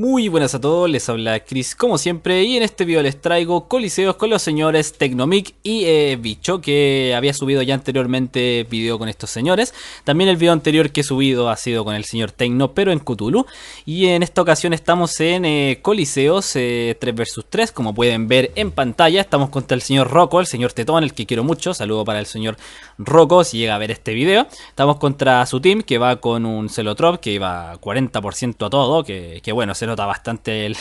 Muy buenas a todos, les habla Chris como siempre y en este video les traigo coliseos con los señores Tecnomic y eh, Bicho que había subido ya anteriormente video con estos señores. También el video anterior que he subido ha sido con el señor Tecno pero en Cthulhu y en esta ocasión estamos en eh, coliseos 3 vs 3 como pueden ver en pantalla. Estamos contra el señor Rocco, el señor Tetón, el que quiero mucho. Saludo para el señor Rocco si llega a ver este video. Estamos contra su team que va con un Celotrop que iba 40% a todo, que, que bueno, se nota bastante el,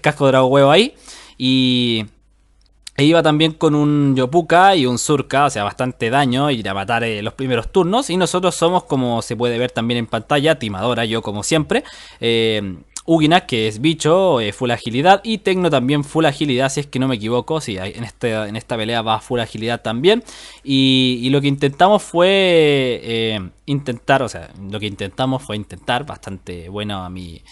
casco de Drago Huevo ahí. Y e iba también con un Yopuka y un Surka, o sea, bastante daño y a matar eh, los primeros turnos. Y nosotros somos, como se puede ver también en pantalla, timadora, yo como siempre. Eh, Uginak, que es bicho, eh, full agilidad. Y Tecno también full agilidad, si es que no me equivoco. si en, este, en esta pelea va full agilidad también. Y, lo que intentamos fue eh, intentar, o sea, lo que intentamos fue intentar, bastante bueno a mi,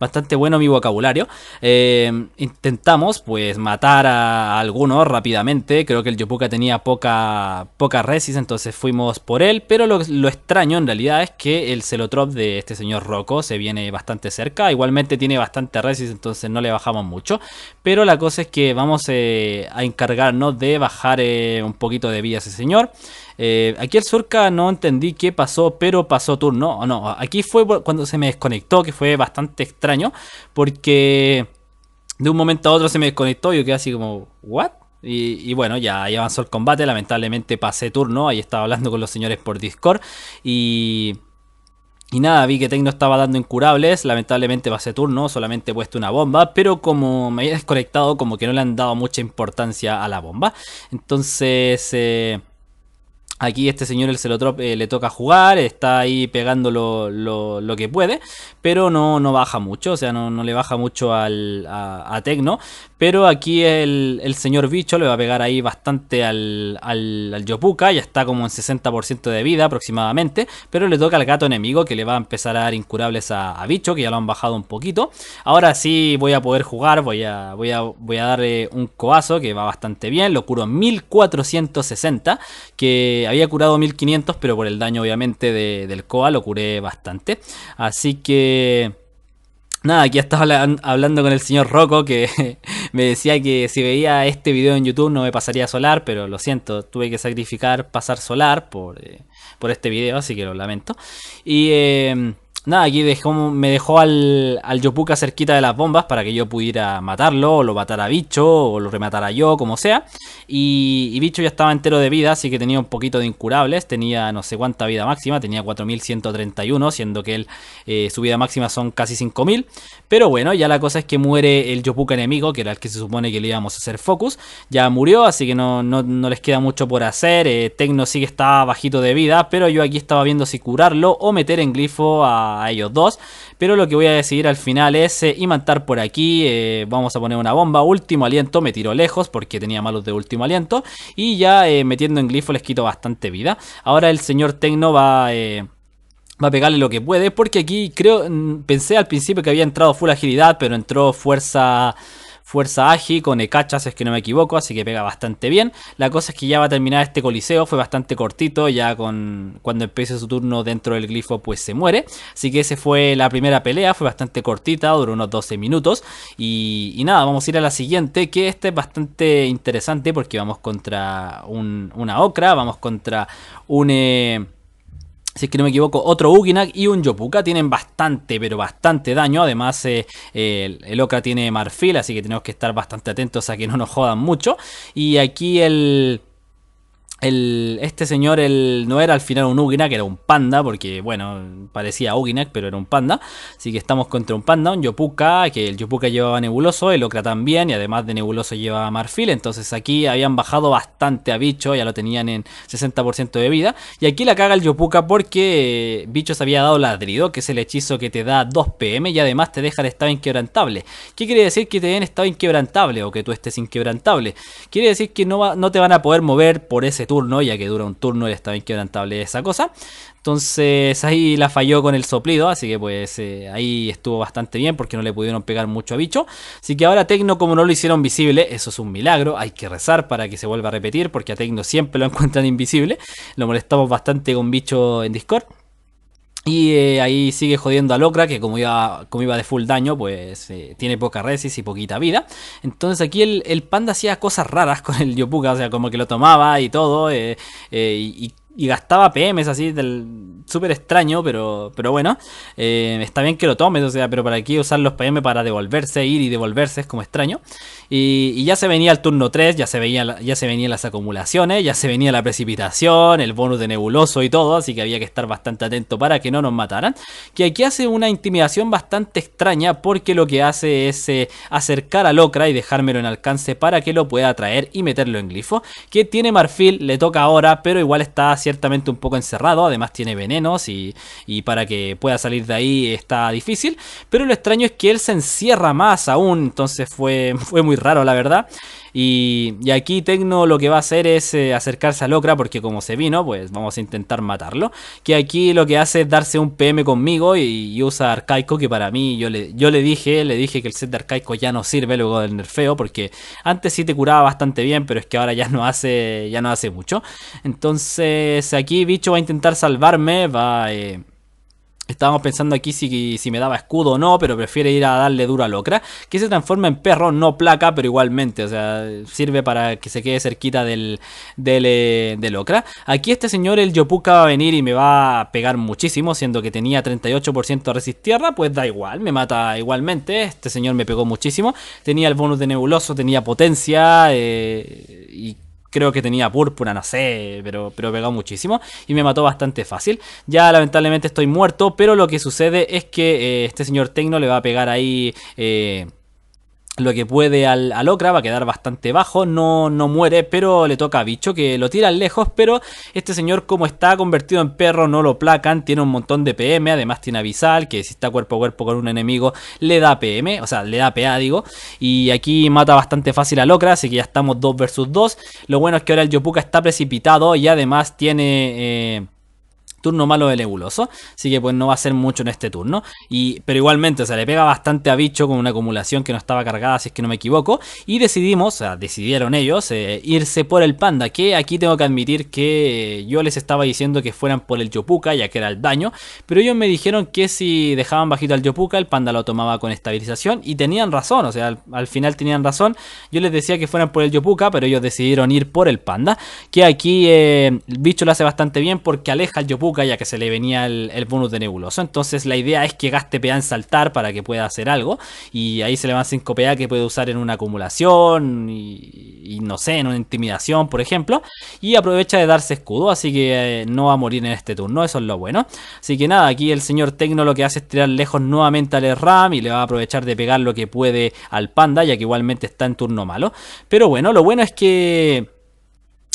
bastante bueno mi vocabulario. Eh, intentamos, pues, matar a algunos rápidamente. Creo que el Yopuka tenía poca, poca resist, entonces fuimos por él. Pero lo, lo extraño en realidad es que el celotrop de este señor Rocco se viene bastante cerca. Igualmente tiene bastante resist, entonces no le bajamos mucho. Pero la cosa es que vamos eh, a encargarnos de bajar eh, un poquito de vida ese señor. Eh, aquí el Surca no entendí qué pasó, pero pasó turno. no, aquí fue cuando se me desconectó, que fue bastante extraño, porque de un momento a otro se me desconectó y yo quedé así como, ¿what? Y, bueno, ya, ya avanzó el combate. Lamentablemente pasé turno. Ahí estaba hablando con los señores por Discord. Y y nada, vi que Tecno estaba dando incurables, lamentablemente va a ser turno, solamente he puesto una bomba, pero como me había desconectado, como que no le han dado mucha importancia a la bomba. Entonces, eh, Aquí este señor, el Celotrop, eh, le toca jugar, está ahí pegando lo, que puede, pero no, no baja mucho, o sea, no, le baja mucho al, a, Tecno. Pero aquí el, señor Bicho le va a pegar ahí bastante al, al, Yopuka, ya está como en 60% de vida aproximadamente, pero le toca al gato enemigo que le va a empezar a dar incurables a, Bicho, que ya lo han bajado un poquito. Ahora sí voy a poder jugar, voy a, voy a, voy a darle un coazo que va bastante bien, lo curo 1460, que había curado 1500, pero por el daño obviamente del COA lo curé bastante. Así que... Nada, aquí estaba hablando con el señor Rocco que me decía que si veía este video en YouTube no me pasaría solar, pero lo siento, tuve que sacrificar pasar solar por, eh, por este video, así que lo lamento. Y eh, nada, aquí dejó, me dejó al, al Yopuka cerquita de las bombas para que yo pudiera matarlo, o lo matara a Bicho, o lo rematara yo, como sea. Y, y, Bicho ya estaba entero de vida, así que tenía un poquito de incurables, tenía no sé cuánta vida máxima, tenía 4131, siendo que él, eh, su vida máxima son casi 5000. Pero bueno, ya la cosa es que muere el Yopuka enemigo, que era el que se supone que le íbamos a hacer focus. Ya murió, así que no, no, les queda mucho por hacer. Eh, Tecno sí que estaba bajito de vida, pero yo aquí estaba viendo si curarlo o meter en glifo a a, ellos dos. Pero lo que voy a decidir al final es eh, imantar por aquí. Eh, vamos a poner una bomba. Último aliento me tiró lejos porque tenía malos de último aliento. Y ya eh, metiendo en glifo les quito bastante vida. Ahora el señor Tecno va va a pegarle lo que puede. Porque aquí creo, mm, pensé al principio que había entrado full agilidad, pero entró fuerza fuerza ágil, con si es que no me equivoco, así que pega bastante bien. La cosa es que ya va a terminar este coliseo, fue bastante cortito, ya con cuando empiece su turno dentro del glifo pues se muere. Así que esa fue la primera pelea, fue bastante cortita, duró unos 12 minutos. Y, nada, vamos a ir a la siguiente, que esta es bastante interesante porque vamos contra una ocra. vamos contra un... Eh, si es que no me equivoco, otro Uginak y un Yopuka tienen bastante, pero bastante daño. Además, eh, el, Oka tiene marfil, así que tenemos que estar bastante atentos a que no nos jodan mucho. Y aquí el este señor no era al final un Uginak, era un panda, porque bueno, parecía Uginak, pero era un panda. Así que estamos contra un panda, un Yopuka, que el Yopuka llevaba nebuloso, el Okra también, y además de nebuloso llevaba marfil. Entonces aquí habían bajado bastante a bicho, ya lo tenían en 60% de vida. Y aquí la caga el Yopuka porque eh, bicho se había dado ladrido, que es el hechizo que te da 2 PM y además te deja el estado inquebrantable. ¿Qué quiere decir que te den estado inquebrantable o que tú estés inquebrantable? Quiere decir que no, no te van a poder mover por ese ya que dura un turno y está quebrantable esa cosa. Entonces ahí la falló con el soplido, así que pues eh, ahí estuvo bastante bien porque no le pudieron pegar mucho a bicho. Así que ahora Tecno como no lo hicieron visible, eso es un milagro, hay que rezar para que se vuelva a repetir porque a Tecno siempre lo encuentran invisible. Lo molestamos bastante con bicho en Discord. Y eh, ahí sigue jodiendo a Locra, que como iba, como iba de full daño, pues eh, tiene poca resis y poquita vida. Entonces aquí el, panda hacía cosas raras con el Yopuka, o sea, como que lo tomaba y todo, eh, y y gastaba PMs así del súper extraño, pero, pero bueno, eh, está bien que lo tomes, o sea, pero para qué usar los PM para devolverse, ir y devolverse, es como extraño. Y, ya se venía el turno 3, ya se, veía ya se venían las acumulaciones, ya se venía la precipitación, el bonus de nebuloso y todo, así que había que estar bastante atento para que no nos mataran. Que aquí hace una intimidación bastante extraña porque lo que hace es eh, acercar a Locra y dejármelo en alcance para que lo pueda traer y meterlo en glifo. Que tiene marfil, le toca ahora, pero igual está ciertamente un poco encerrado, además tiene venenos y, para que pueda salir de ahí está difícil, pero lo extraño es que él se encierra más aún, entonces fue, fue muy raro la verdad. Y, aquí Tecno lo que va a hacer es eh, acercarse a Locra, porque como se vino, pues vamos a intentar matarlo. Que aquí lo que hace es darse un PM conmigo y, usa Arcaico, que para mí yo le, yo le dije, le dije que el set de Arcaico ya no sirve luego del nerfeo, porque antes sí te curaba bastante bien, pero es que ahora ya no hace, ya no hace mucho. Entonces aquí Bicho va a intentar salvarme, va... a... Eh, Estábamos pensando aquí si, si me daba escudo o no, pero prefiere ir a darle dura a Locra, que se transforma en perro, no placa, pero igualmente, o sea, sirve para que se quede cerquita del, del, eh, Locra. Aquí este señor, el Yopuka, va a venir y me va a pegar muchísimo, siendo que tenía 38% de resist pues da igual, me mata igualmente, este señor me pegó muchísimo, tenía el bonus de nebuloso, tenía potencia, eh, y creo que tenía púrpura, no sé, pero, pero pegado muchísimo y me mató bastante fácil. Ya lamentablemente estoy muerto, pero lo que sucede es que eh, este señor Tecno le va a pegar ahí... Eh, lo que puede al, Locra va a quedar bastante bajo, no, no muere, pero le toca a Bicho que lo tira lejos, pero este señor como está convertido en perro no lo placan, tiene un montón de PM, además tiene avisal, que si está cuerpo a cuerpo con un enemigo le da PM, o sea, le da PA digo, y aquí mata bastante fácil a Locra, así que ya estamos 2 versus 2, lo bueno es que ahora el Yopuka está precipitado y además tiene... Eh, turno malo de nebuloso, Así que pues no va a ser mucho en este turno. Y, pero igualmente, o sea, le pega bastante a bicho con una acumulación que no estaba cargada, si es que no me equivoco. Y decidimos, o sea, decidieron ellos, eh, irse por el panda. Que aquí tengo que admitir que yo les estaba diciendo que fueran por el Yopuka, ya que era el daño. Pero ellos me dijeron que si dejaban bajito al Yopuka, el panda lo tomaba con estabilización. Y tenían razón, o sea, al, final tenían razón. Yo les decía que fueran por el Yopuka, pero ellos decidieron ir por el panda. Que aquí el eh, bicho lo hace bastante bien porque aleja al Yopuka ya que se le venía el, bonus de nebuloso. Entonces la idea es que gaste PA en saltar para que pueda hacer algo. Y ahí se le van 5 PA que puede usar en una acumulación y, no sé, en una intimidación, por ejemplo. Y aprovecha de darse escudo, así que eh, no va a morir en este turno, eso es lo bueno. Así que nada, aquí el señor Tecno lo que hace es tirar lejos nuevamente al RAM y le va a aprovechar de pegar lo que puede al panda, ya que igualmente está en turno malo. Pero bueno, lo bueno es que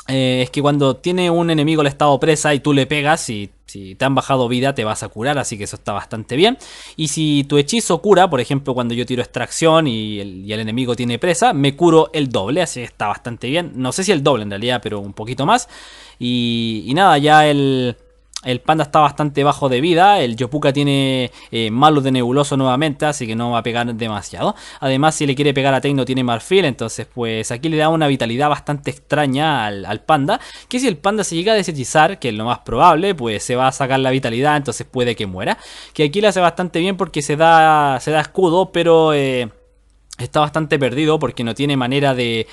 eh, es que cuando tiene un enemigo le estado presa y tú le pegas y si te han bajado vida te vas a curar, así que eso está bastante bien. Y si tu hechizo cura, por ejemplo cuando yo tiro extracción y el, enemigo tiene presa, me curo el doble, así que está bastante bien. No sé si el doble en realidad, pero un poquito más. y nada, ya el... El panda está bastante bajo de vida. El Yopuka tiene eh, malo de nebuloso nuevamente, así que no va a pegar demasiado. Además, si le quiere pegar a Tecno, tiene marfil. Entonces, pues aquí le da una vitalidad bastante extraña al, panda. Que si el panda se llega a deshechizar, que es lo más probable, pues se va a sacar la vitalidad. Entonces puede que muera. Que aquí le hace bastante bien porque se da, se da escudo, pero. Eh, está bastante perdido porque no tiene manera de,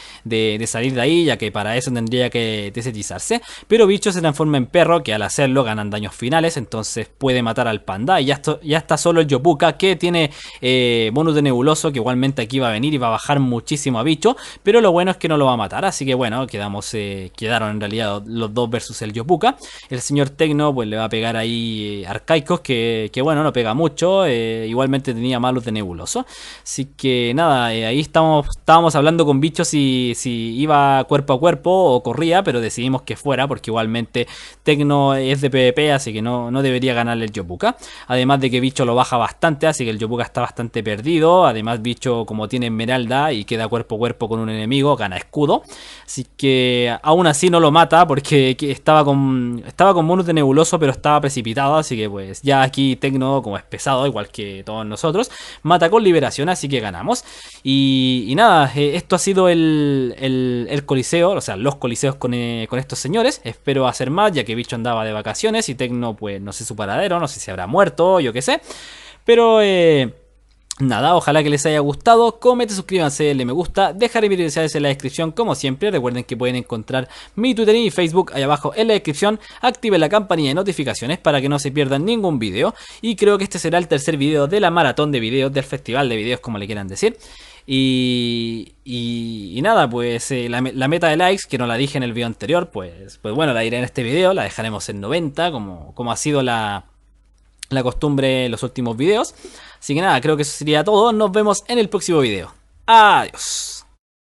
salir de ahí, ya que para eso tendría que desetizarse. Pero Bicho se transforma en perro, que al hacerlo ganan daños finales, entonces puede matar al panda. Y ya, esto, ya está solo el Yopuka, que tiene eh, bonus de nebuloso, que igualmente aquí va a venir y va a bajar muchísimo a Bicho. Pero lo bueno es que no lo va a matar, así que bueno, quedamos, eh, quedaron en realidad los dos versus el Yopuka. El señor Tecno pues le va a pegar ahí eh, arcaicos, que, que, bueno, no pega mucho. Eh, igualmente tenía malos de nebuloso. Así que nada eh, ahí estamos, estábamos hablando con Bicho si, iba cuerpo a cuerpo o corría, pero decidimos que fuera, porque igualmente Tecno es de PvP, así que no, no debería ganarle el Yopuka. Además de que Bicho lo baja bastante, así que el Yopuka está bastante perdido. Además, Bicho, como tiene Esmeralda y queda cuerpo a cuerpo con un enemigo, gana escudo. Así que aún así no lo mata, porque estaba con, estaba con de nebuloso, pero estaba precipitado, así que pues ya aquí Tecno, como es pesado, igual que todos nosotros, mata con liberación, así que ganamos. Y, nada, eh, esto ha sido el, el, coliseo, o sea, los coliseos con, eh, con, estos señores. Espero hacer más, ya que Bicho andaba de vacaciones y Tecno, pues no sé su paradero, no sé si habrá muerto, yo qué sé. Pero... Eh, Nada, ojalá que les haya gustado. comenten suscríbanse, denle me gusta. Dejaré mis en la descripción, como siempre. Recuerden que pueden encontrar mi Twitter y Facebook ahí abajo en la descripción. active la campanilla de notificaciones para que no se pierdan ningún video. Y creo que este será el tercer video de la maratón de videos, del festival de videos, como le quieran decir. Y, nada, pues eh, la, meta de likes, que no la dije en el video anterior, pues, pues bueno, la diré en este video, la dejaremos en 90, como, como ha sido la, la costumbre en los últimos videos. Así que nada, creo que eso sería todo. Nos vemos en el próximo video. Adiós.